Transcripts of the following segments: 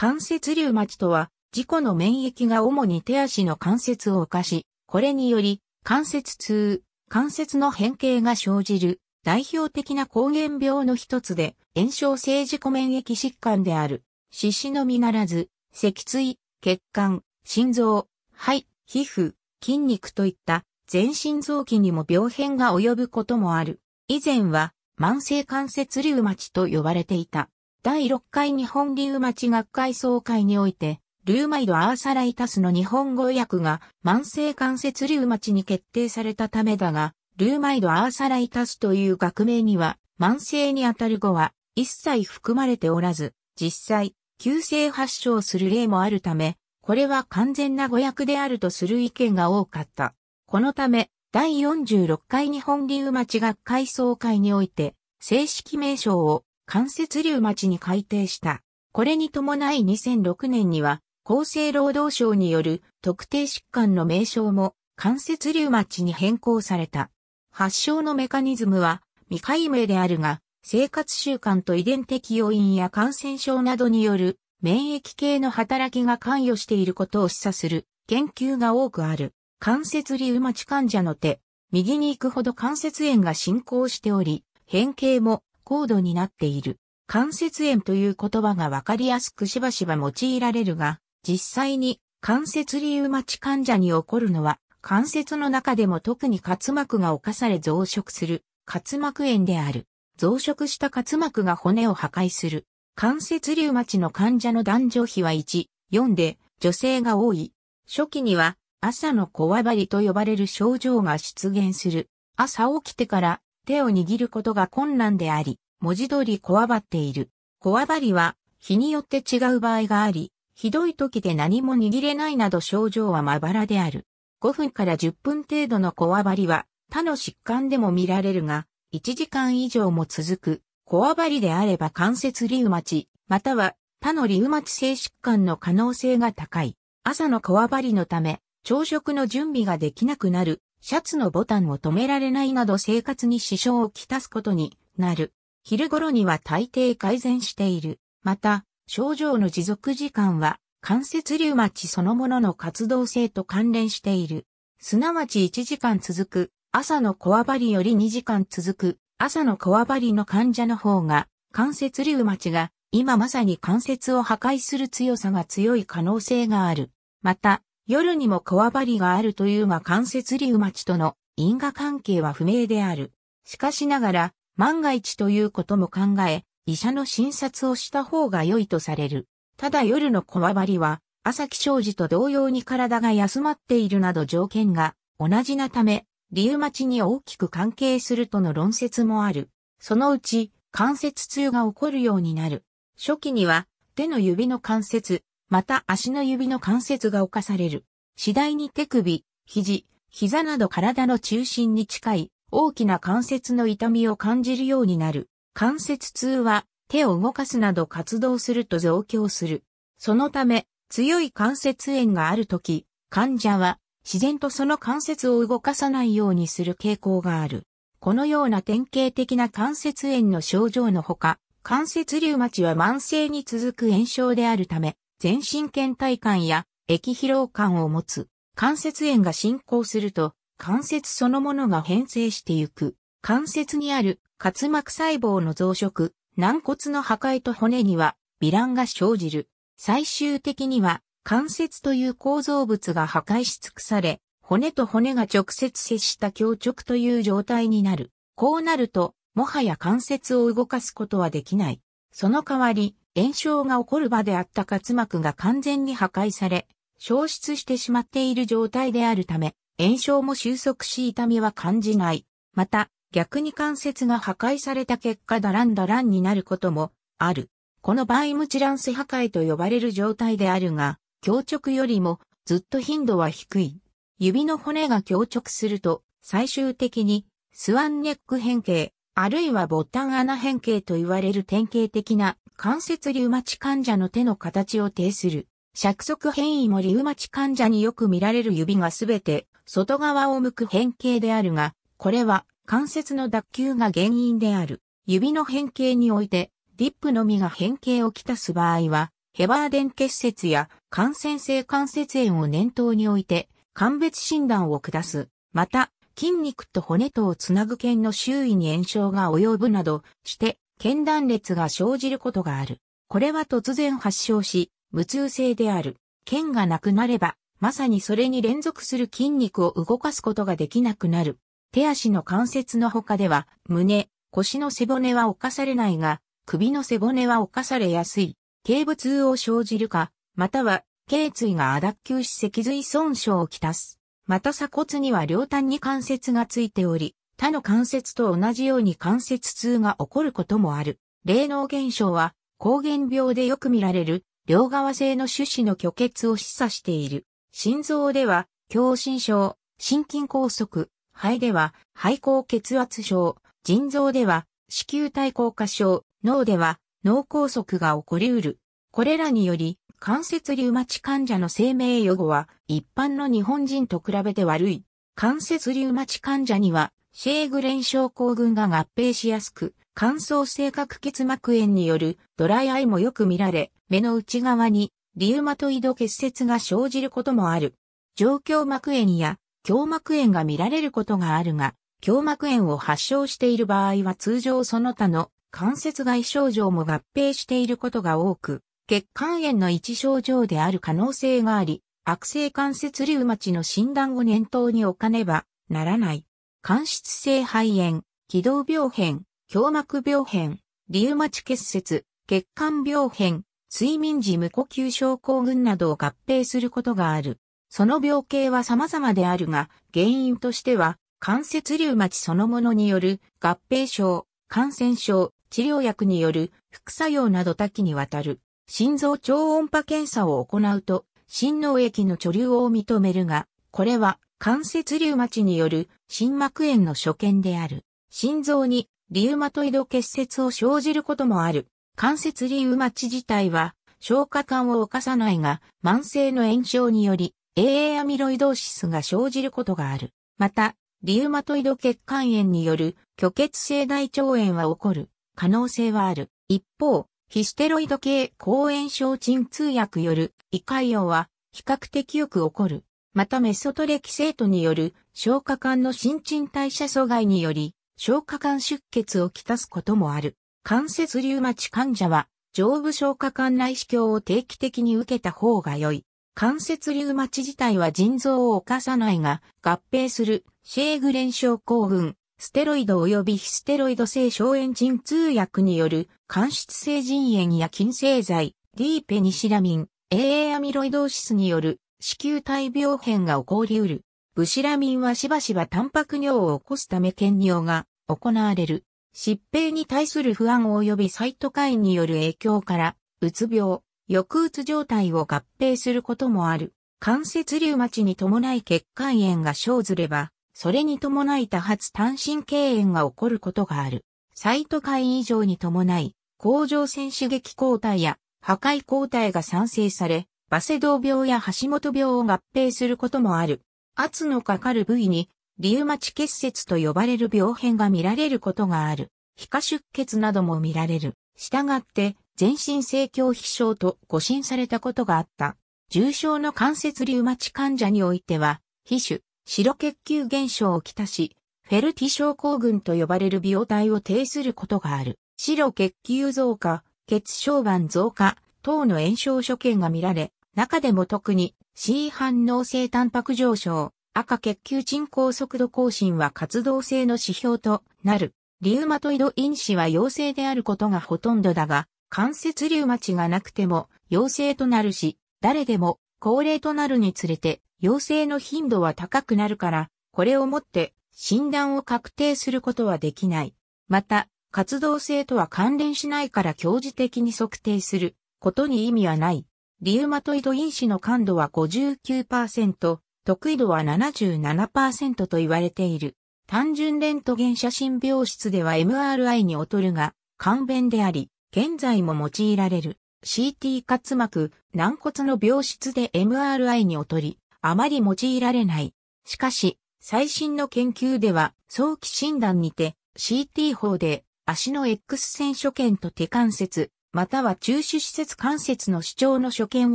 関節リウマチとは、自己の免疫が主に手足の関節を犯し、これにより、関節痛、関節の変形が生じる、代表的な抗原病の一つで、炎症性自己免疫疾患である。獅子のみならず、脊椎、血管、心臓、肺、皮膚、筋肉といった全身臓器にも病変が及ぶこともある。以前は慢性関節リウマチと呼ばれていた。第6回日本リウマチ学会総会において、リーマイド・アーサライタスの日本語訳が慢性関節リウマチに決定されたためだが、リウーマイド・アーサライタスという学名には、慢性にあたる語は一切含まれておらず、実際、急性発症する例もあるため、これは完全な語訳であるとする意見が多かった。このため、第46回日本リウマチ学会総会において、正式名称を関節リウマチに改定した。これに伴い2006年には、厚生労働省による特定疾患の名称も関節リウマチに変更された。発症のメカニズムは未解明であるが、生活習慣と遺伝的要因や感染症などによる免疫系の働きが関与していることを示唆する研究が多くある。関節リウマチ患者の手、右に行くほど関節炎が進行しており、変形も高度になっている。関節炎という言葉がわかりやすくしばしば用いられるが、実際に関節リウマチ患者に起こるのは、関節の中でも特に滑膜が侵され増殖する滑膜炎である。増殖した滑膜が骨を破壊する。関節リウマチの患者の男女比は1、4で女性が多い。初期には朝のこわばりと呼ばれる症状が出現する。朝起きてから手を握ることが困難であり、文字通りこわばっている。こわばりは、日によって違う場合があり、ひどい時で何も握れないなど症状はまばらである。5分から10分程度のこわばりは、他の疾患でも見られるが、1時間以上も続く、こわばりであれば関節リウマチ、または他のリウマチ性疾患の可能性が高い。朝のこわばりのため、朝食の準備ができなくなるシャツのボタンを止められないなど生活に支障をきたすことになる。昼頃には大抵改善している。また、症状の持続時間は関節リウマチそのものの活動性と関連している。すなわち1時間続く、朝のこわばりより2時間続く、朝のこわばりの患者の方が、関節リウマチが今まさに関節を破壊する強さが強い可能性がある。また、夜にもこわばりがあるというが関節リウマチとの因果関係は不明である。しかしながら、万が一ということも考え、医者の診察をした方が良いとされる。ただ夜のこわばりは、朝起症時と同様に体が休まっているなど条件が同じなため、リウマチに大きく関係するとの論説もある。そのうち、関節痛が起こるようになる。初期には、手の指の関節、また足の指の関節が侵される。次第に手首、肘、膝など体の中心に近い大きな関節の痛みを感じるようになる。関節痛は手を動かすなど活動すると増強する。そのため強い関節炎があるとき、患者は自然とその関節を動かさないようにする傾向がある。このような典型的な関節炎の症状のほか、関節リウマチは慢性に続く炎症であるため、全身倦怠感や液疲労感を持つ。関節炎が進行すると、関節そのものが変性してゆく。関節にある滑膜細胞の増殖、軟骨の破壊と骨には微乱が生じる。最終的には関節という構造物が破壊し尽くされ、骨と骨が直接接した強直という状態になる。こうなると、もはや関節を動かすことはできない。その代わり、炎症が起こる場であった滑膜が完全に破壊され、消失してしまっている状態であるため、炎症も収束し痛みは感じない。また、逆に関節が破壊された結果だらんだらんになることもある。この場合ムチランス破壊と呼ばれる状態であるが、強直よりもずっと頻度は低い。指の骨が強直すると、最終的にスワンネック変形、あるいはボタン穴変形と言われる典型的な関節リウマチ患者の手の形を呈する。尺足変異もリウマチ患者によく見られる指がすべて外側を向く変形であるが、これは関節の脱臼が原因である。指の変形において、ディップのみが変形をきたす場合は、ヘバーデン結節や感染性関節炎を念頭において、鑑別診断を下す。また、筋肉と骨とをつなぐ腱の周囲に炎症が及ぶなどして、腱断裂が生じることがある。これは突然発症し、無痛性である。腱がなくなれば、まさにそれに連続する筋肉を動かすことができなくなる。手足の関節の他では、胸、腰の背骨は侵されないが、首の背骨は侵されやすい。頸部痛を生じるか、または、頸椎が脱臼し脊髄損傷をきたす。また鎖骨には両端に関節がついており、他の関節と同じように関節痛が起こることもある。霊能現象は、膠原病でよく見られる、両側性の種子の虚血を示唆している。心臓では、狭心症、心筋梗塞、肺では、肺高血圧症、腎臓では、子宮体硬化症、脳では、脳梗塞が起こりうる。これらにより、関節リウマチ患者の生命予後は、一般の日本人と比べて悪い。関節リウマチ患者には、シェーグレン症候群が合併しやすく、乾燥性角結膜炎によるドライアイもよく見られ、目の内側にリウマトイド結節が生じることもある。上況膜炎や胸膜炎が見られることがあるが、胸膜炎を発症している場合は通常その他の関節外症状も合併していることが多く、血管炎の一症状である可能性があり、悪性関節リウマチの診断を念頭に置かねばならない。間質性肺炎、気道病変、胸膜病変、リウマチ結節、血管病変、睡眠時無呼吸症候群などを合併することがある。その病形は様々であるが、原因としては、関節リウマチそのものによる合併症、感染症、治療薬による副作用など多岐にわたる。心臓超音波検査を行うと、心脳液の貯留を認めるが、これは関節リウマチによる心膜炎の所見である。心臓にリウマトイド結節を生じることもある。関節リウマチ自体は消化管を犯さないが慢性の炎症により AA アミロイドーシスが生じることがある。また、リウマトイド血管炎による虚血性大腸炎は起こる可能性はある。一方、ヒステロイド系抗炎症鎮痛薬よる胃潰瘍は比較的よく起こる。またメソトレキセートによる消化管の新陳代謝阻害により消化管出血をきたすこともある。関節リウマチ患者は上部消化管内視鏡を定期的に受けた方が良い。関節リウマチ自体は腎臓を犯さないが合併するシェーグレン症候群、ステロイド及び非ステロイド性消炎鎮痛薬による間質性腎炎や筋製剤、ディーペニシラミン、AA アミロイドーシスによる子宮体病変が起こりうる。ブシラミンはしばしばタンパク尿を起こすため検尿が行われる。疾病に対する不安及びサイトカインによる影響から、うつ病、抑うつ状態を合併することもある。関節リウマチに伴い血管炎が生ずれば、それに伴い多発単身経炎が起こることがある。サイトカイン異常に伴い、甲状腺刺激抗体や破壊抗体が産生され、バセドウ病や橋本病を合併することもある。圧のかかる部位に、リウマチ結節と呼ばれる病変が見られることがある。皮下出血なども見られる。従って、全身性強皮症と誤診されたことがあった。重症の関節リウマチ患者においては、皮腫、白血球減少をきたし、フェルティ症候群と呼ばれる病態を呈することがある。白血球増加、血小板増加等の炎症所見が見られ、中でも特に C 反応性タンパク上昇、赤血球鎮高速度更新は活動性の指標となる。リウマトイド因子は陽性であることがほとんどだが、関節リウマチがなくても陽性となるし、誰でも高齢となるにつれて陽性の頻度は高くなるから、これをもって診断を確定することはできない。また、活動性とは関連しないから強時的に測定することに意味はない。リウマトイド因子の感度は59%、得意度は77%と言われている。単純レントゲン写真病室では MRI に劣るが、簡便であり、現在も用いられる。CT 滑膜、軟骨の病室で MRI に劣り、あまり用いられない。しかし、最新の研究では、早期診断にて、CT 法で、足の X 線所見と手関節、または中止施設関節の主張の所見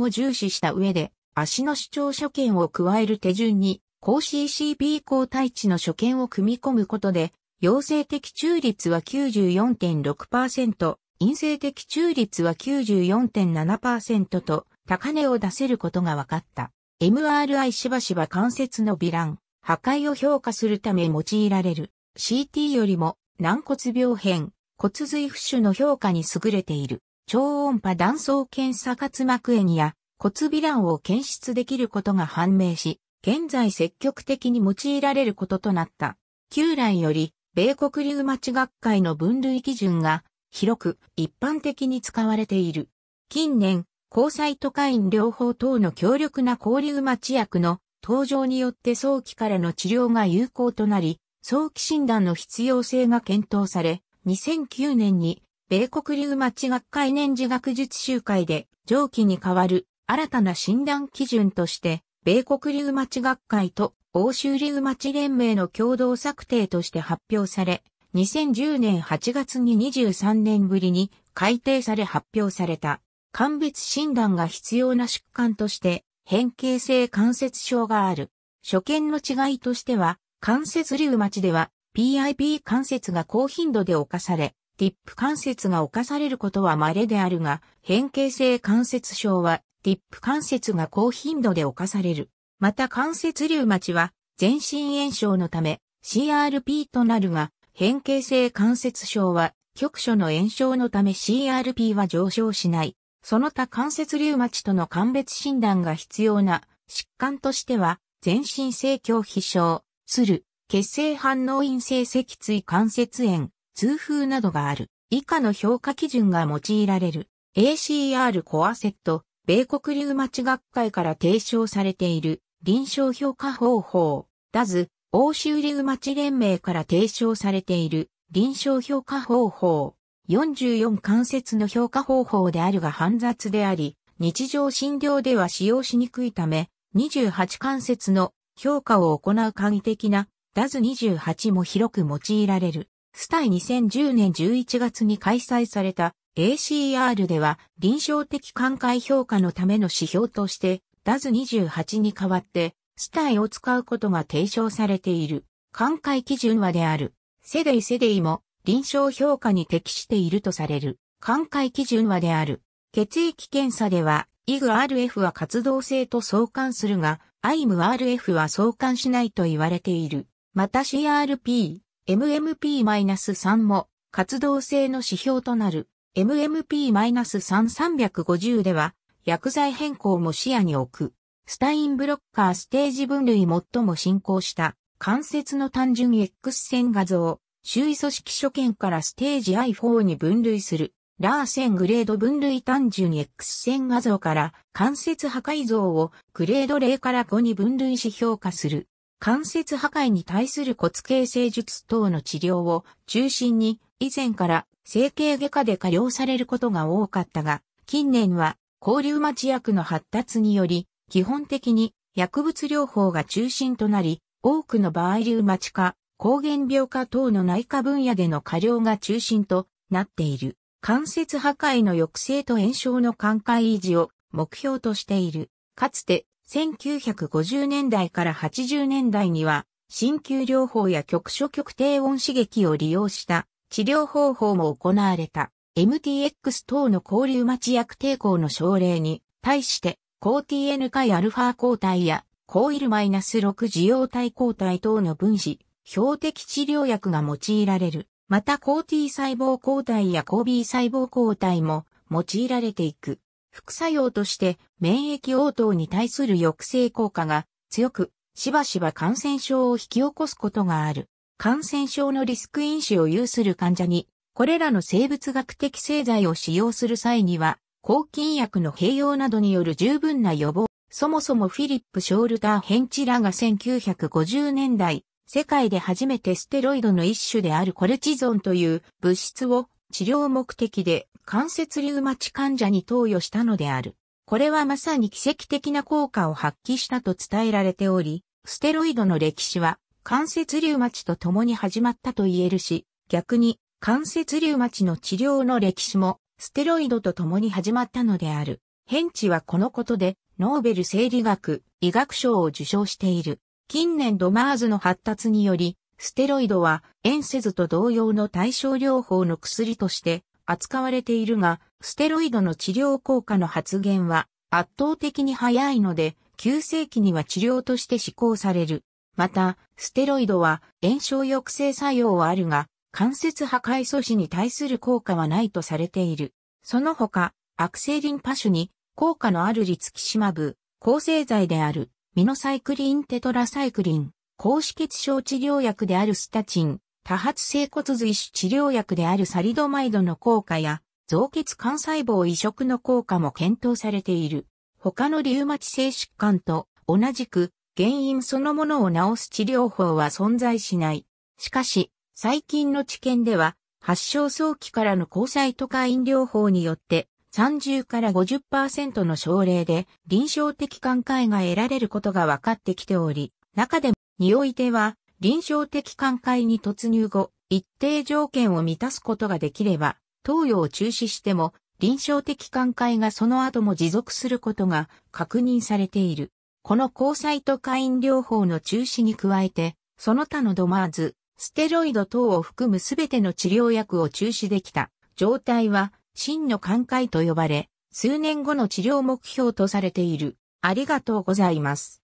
を重視した上で、足の主張所見を加える手順に、高 CCB 抗体値の所見を組み込むことで、陽性的中率は94.6%、陰性的中率は94.7%と、高値を出せることが分かった。MRI しばしば関節の微乱、破壊を評価するため用いられる。CT よりも軟骨病変、骨髄浮腫の評価に優れている超音波断層検査滑膜炎や骨微卵を検出できることが判明し、現在積極的に用いられることとなった。旧来より、米国リウマチ学会の分類基準が広く一般的に使われている。近年、抗サイトカイン療法等の強力な抗リウマチ薬の登場によって早期からの治療が有効となり、早期診断の必要性が検討され、2009年に米国リ町学会年次学術集会で上記に代わる新たな診断基準として米国リ町学会と欧州リ町連盟の共同策定として発表され、2010年8月に23年ぶりに改定され発表された。鑑別診断が必要な疾患として、変形性関節症がある。初見の違いとしては、関節リウマチでは、PIP 関節が高頻度で侵され、ティップ関節が侵されることは稀であるが、変形性関節症は、ティップ関節が高頻度で侵される。また関節リウマチは、全身炎症のため、CRP となるが、変形性関節症は、局所の炎症のため CRP は上昇しない。その他関節リウマチとの鑑別診断が必要な疾患としては、全身性恐避症、する、血清反応陰性脊椎関節炎、痛風などがある。以下の評価基準が用いられる。ACR コアセット、米国リウマチ学会から提唱されている臨床評価方法。ダズ、欧州リウマチ連盟から提唱されている臨床評価方法。44関節の評価方法であるが煩雑であり、日常診療では使用しにくいため、28関節の評価を行う簡易的なダズ28も広く用いられる。スタイ2010年11月に開催された ACR では臨床的寛解評価のための指標としてダズ28に代わってスタイを使うことが提唱されている。寛解基準はである。セデイセデイも臨床評価に適しているとされる。寛解基準はである。血液検査では、IGRF は活動性と相関するが、IMRF は相関しないと言われている。また CRP、MMP-3 も活動性の指標となる MMP-3350 では薬剤変更も視野に置く。スタインブロッカーステージ分類最も進行した関節の単純 X 線画像、周囲組織所見からステージ I4 に分類する。ラーセングレード分類単純 X 線画像から関節破壊像をグレード0から5に分類し評価する。関節破壊に対する骨形成術等の治療を中心に以前から整形外科で過量されることが多かったが、近年は抗リウマチ薬の発達により、基本的に薬物療法が中心となり、多くの場合リウマチ化、抗原病化等の内科分野での過量が中心となっている。関節破壊の抑制と炎症の寛解維持を目標としている。かつて1950年代から80年代には、鍼灸療法や局所局低温刺激を利用した治療方法も行われた。MTX 等の交流待ち薬抵抗の症例に対して、抗 TN 解アルファ抗体や抗イル -6 受容体抗体等の分子、標的治療薬が用いられる。また抗 T 細胞抗体や抗 B 細胞抗体も用いられていく。副作用として免疫応答に対する抑制効果が強く、しばしば感染症を引き起こすことがある。感染症のリスク因子を有する患者に、これらの生物学的製剤を使用する際には、抗菌薬の併用などによる十分な予防。そもそもフィリップ・ショールター・ヘンチラが1950年代、世界で初めてステロイドの一種であるコルチゾンという物質を治療目的で関節リウマチ患者に投与したのである。これはまさに奇跡的な効果を発揮したと伝えられており、ステロイドの歴史は関節リウマチと共に始まったと言えるし、逆に関節リウマチの治療の歴史もステロイドと共に始まったのである。ヘンチはこのことでノーベル生理学医学賞を受賞している。近年ドマーズの発達により、ステロイドは、エンセズと同様の対症療法の薬として扱われているが、ステロイドの治療効果の発現は圧倒的に早いので、急性期には治療として施行される。また、ステロイドは炎症抑制作用はあるが、関節破壊阻止に対する効果はないとされている。その他、悪性リンパ腫に効果のあるリツキシマブ、抗生剤であるミノサイクリンテトラサイクリン、高止血症治療薬であるスタチン、多発性骨髄腫治療薬であるサリドマイドの効果や、増血幹細胞移植の効果も検討されている。他のリウマチ性疾患と同じく原因そのものを治す治療法は存在しない。しかし、最近の知見では、発症早期からの抗細とか飲療法によって、30から50%の症例で臨床的寛解が得られることが分かってきており、中でもにおいては、臨床的寛解に突入後、一定条件を満たすことができれば、投与を中止しても、臨床的寛解がその後も持続することが確認されている。この交際と会員療法の中止に加えて、その他のドマーズ、ステロイド等を含むすべての治療薬を中止できた状態は、真の寛解と呼ばれ、数年後の治療目標とされている。ありがとうございます。